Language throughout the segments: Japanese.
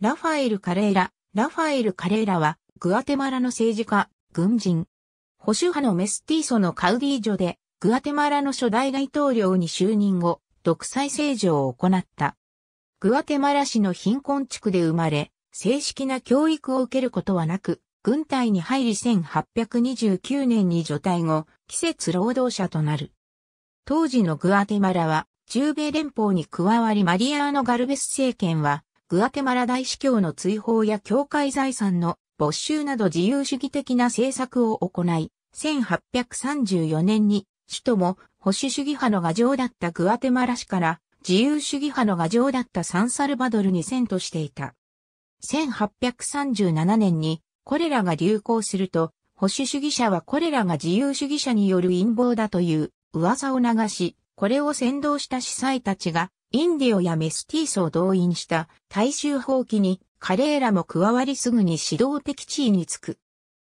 ラファエル・カレーラ。ラファエル・カレーラは、グアテマラの政治家、軍人。保守派のメスティーソのカウディージョで、グアテマラの初代大統領に就任後、独裁政治を行った。グアテマラ市の貧困地区で生まれ、正式な教育を受けることはなく、軍隊に入り1829年に除隊後、季節労働者となる。当時のグアテマラは、中米連邦に加わりマリアーノ・ガルベス政権は、グアテマラ大司教の追放や教会財産の没収など自由主義的な政策を行い、1834年に首都も保守主義派の牙城だったグアテマラ市から自由主義派の牙城だったサンサルバドルに遷都していた。1837年にこれらが流行すると、保守主義者はこれらが自由主義者による陰謀だという噂を流し、これを先導した司祭たちがインディオやメスティーソを動員した大衆放棄にカレーラも加わりすぐに指導的地位につく。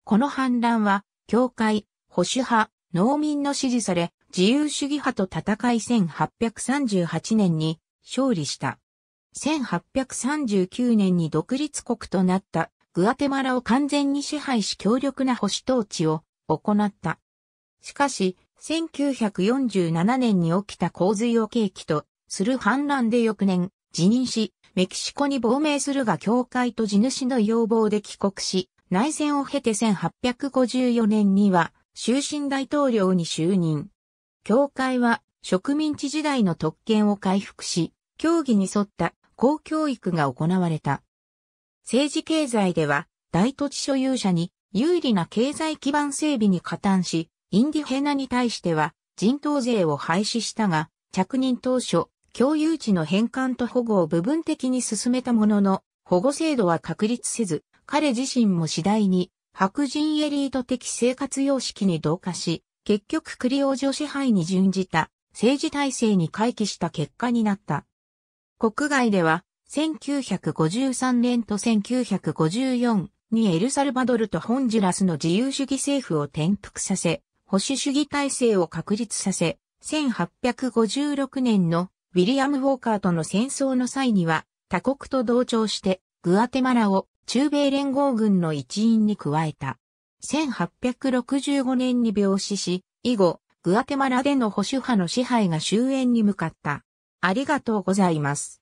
この反乱は、教会、保守派、農民の支持され、自由主義派と戦い1838年に勝利した。1839年に独立国となったグアテマラを完全に支配し強力な保守統治を行った。しかし、1947年に起きた洪水を契機とする反乱で翌年、辞任し、メキシコに亡命するが教会と地主の要望で帰国し、内戦を経て1854年には、終身大統領に就任。教会は植民地時代の特権を回復し、教義に沿った公教育が行われた。政治経済では、大土地所有者に有利な経済基盤整備に加担し、インディヘナに対しては人頭税を廃止したが、着任当初、共有地の返還と保護を部分的に進めたものの、保護制度は確立せず、彼自身も次第に白人エリート的生活様式に同化し、結局クリオ女支配に準じた政治体制に回帰した結果になった。国外では、1953年と1954にエルサルバドルとホンジュラスの自由主義政府を転覆させ、保守主義体制を確立させ、1856年のウィリアム・ウォーカーとの戦争の際には、他国と同調して、グアテマラを中米連合軍の一員に加えた。1865年に病死し、以後、グアテマラでの保守派の支配が終焉に向かった。ありがとうございます。